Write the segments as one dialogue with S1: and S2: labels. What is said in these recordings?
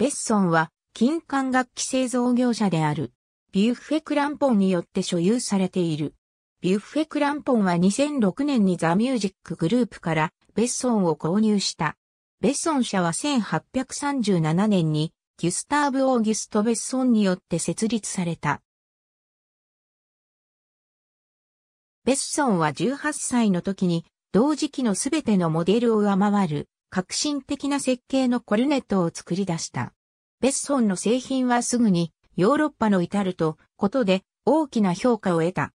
S1: ベッソンは金管楽器製造業者である。ビュッフェクランポンによって所有されている。ビュッフェクランポンは2006年にザ・ミュージックグループからベッソンを購入した。ベッソン社は1837年にギュスターブ・オーギュスト・ベッソンによって設立された。ベッソンは18歳の時に同時期のすべてのモデルを上回る革新的な設計のコルネットを作り出した。ベッソンの製品はすぐにヨーロッパの至るとことで大きな評価を得た。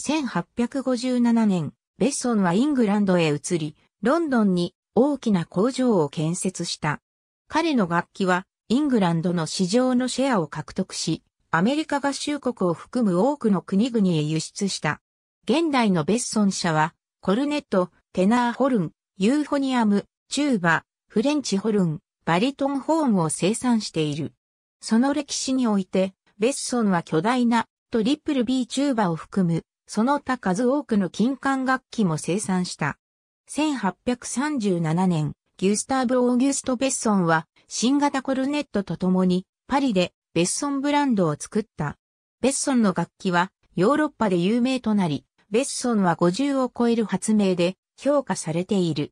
S1: 1857年、ベッソンはイングランドへ移り、ロンドンに大きな工場を建設した。彼の楽器はイングランドの市場のシェアを獲得し、アメリカ合衆国を含む多くの国々へ輸出した。現代のベッソン社は、コルネット、テナーホルン、ユーフォニアム、チューバ、フレンチホルン、バリトンホーンを生産している。その歴史において、ベッソンは巨大なトリプル B チューバを含む、その他数多くの金管楽器も生産した。1837年、ギュスターブ・オーギュスト・ベッソンは、新型コルネットと共に、パリでベッソンブランドを作った。ベッソンの楽器は、ヨーロッパで有名となり、ベッソンは50を超える発明で評価されている。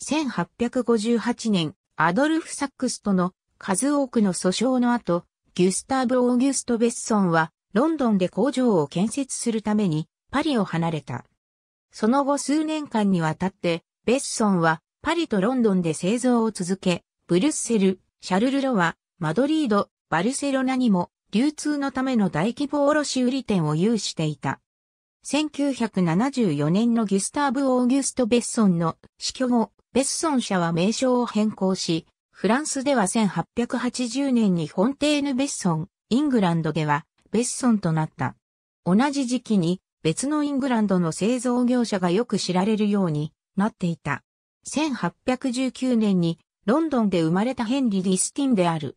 S1: 1858年、アドルフ・サックスとの数多くの訴訟の後、ギュスターブ・オーギュスト・ベッソンは、ロンドンで工場を建設するために、パリを離れた。その後数年間にわたって、ベッソンは、パリとロンドンで製造を続け、ブルッセル、シャルルロワ、マドリード、バルセロナにも、流通のための大規模卸売店を有していた。1974年のギュスターブ・オーギュスト・ベッソンの死去後、ペッソン社は名称を変更し、フランスでは1880年にフォンテーヌ・ベッソン、イングランドではベッソンとなった。同じ時期に別のイングランドの製造業者がよく知られるようになっていた。1819年にロンドンで生まれたヘンリー・ディスティンである。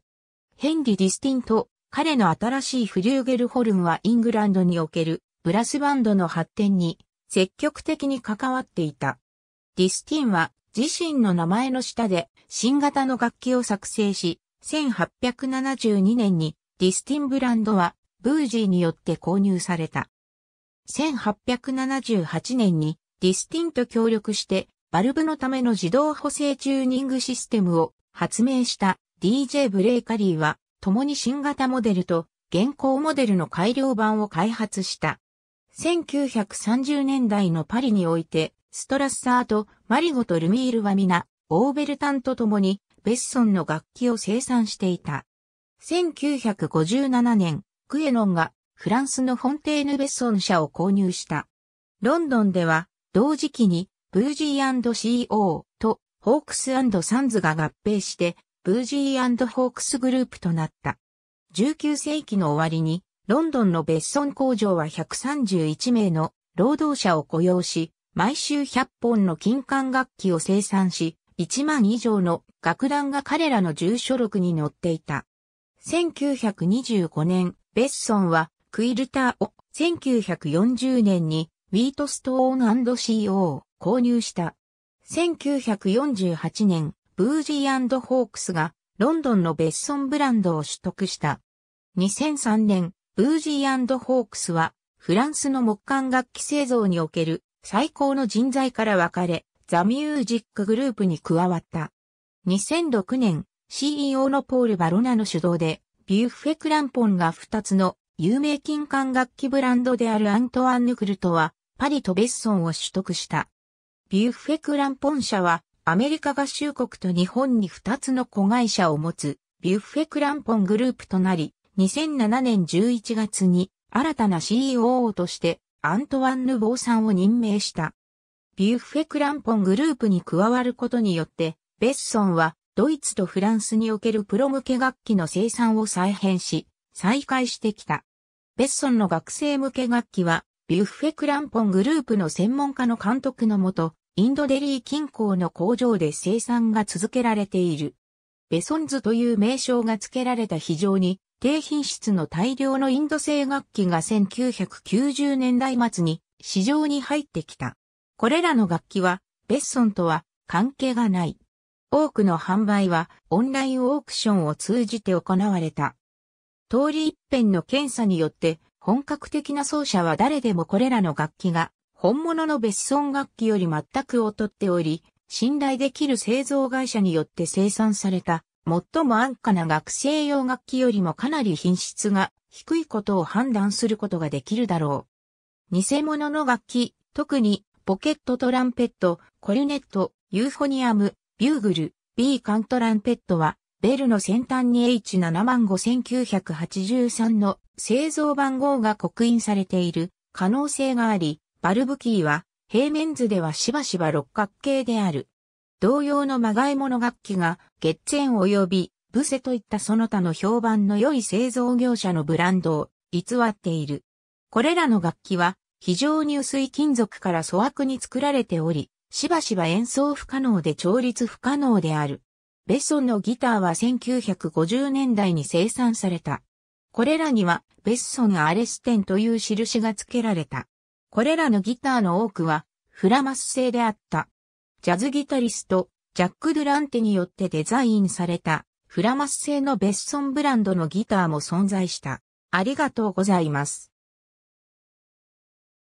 S1: ヘンリー・ディスティンと彼の新しいフリューゲルホルンはイングランドにおけるブラスバンドの発展に積極的に関わっていた。ディスティンは自身の名前の下で新型の楽器を作成し、1872年にディスティンブランドはブージーによって購入された。1878年にディスティンと協力してバルブのための自動補正チューニングシステムを発明した DJ ブレイカリーは共に新型モデルと現行モデルの改良版を開発した。1930年代のパリにおいてストラッサーとマリゴとルミールは皆、オーベルタンと共に、ベッソンの楽器を生産していた。1957年、クエノンがフランスのフォンテーヌ・ベッソン社を購入した。ロンドンでは、同時期に、ブージー &CO とホークスサンズが合併して、ブージーホークスグループとなった。19世紀の終わりに、ロンドンのベッソン工場は131名の労働者を雇用し、毎週100本の金管楽器を生産し、1万以上の楽団が彼らの住所録に載っていた。1925年、ベッソンはクイルターを1940年にウィートストーン &CO を購入した。1948年、ブージーホークスがロンドンのベッソンブランドを取得した。2003年、ブージーホークスはフランスの木管楽器製造における最高の人材から別れ、ザ・ミュージックグループに加わった。2006年、CEO のポール・バロナの主導で、ビュッフェ・クランポンが2つの有名金管楽器ブランドであるアントワンヌ・クルトは、パリとベッソンを取得した。ビュッフェ・クランポン社は、アメリカ合衆国と日本に2つの子会社を持つ、ビュッフェ・クランポングループとなり、2007年11月に新たな c e o としてアントワン・ヌボーさんを任命した。ビュッフェ・クランポングループに加わることによって、ベッソンはドイツとフランスにおけるプロ向け楽器の生産を再編し、再開してきた。ベッソンの学生向け楽器は、ビュッフェ・クランポングループの専門家の監督のもと、インドデリー近郊の工場で生産が続けられている。ベソンズという名称が付けられた非常に低品質の大量のインド製楽器が1990年代末に市場に入ってきた。これらの楽器はベッソンとは関係がない。多くの販売はオンラインオークションを通じて行われた。通り一辺の検査によって本格的な奏者は誰でもこれらの楽器が本物のベッソン楽器より全く劣っており、信頼できる製造会社によって生産された最も安価な学生用楽器よりもかなり品質が低いことを判断することができるだろう。偽物の楽器、特にポケットトランペット、コルネット、ユーフォニアム、ビューグル、ビーカントランペットは、ベルの先端に H75983 の製造番号が刻印されている可能性があり、バルブキーは平面図ではしばしば六角形である。同様のまがいもの楽器が、ゲッツェン及び、ブセといったその他の評判の良い製造業者のブランドを偽っている。これらの楽器は非常に薄い金属から粗悪に作られており、しばしば演奏不可能で調律不可能である。ベッソンのギターは1950年代に生産された。これらにはベッソンアレステンという印が付けられた。これらのギターの多くはフラマス製であった。ジャズギタリスト、ジャック・ドゥランテによってデザインされた、フラマス製のベッソンブランドのギターも存在した。ありがとうございます。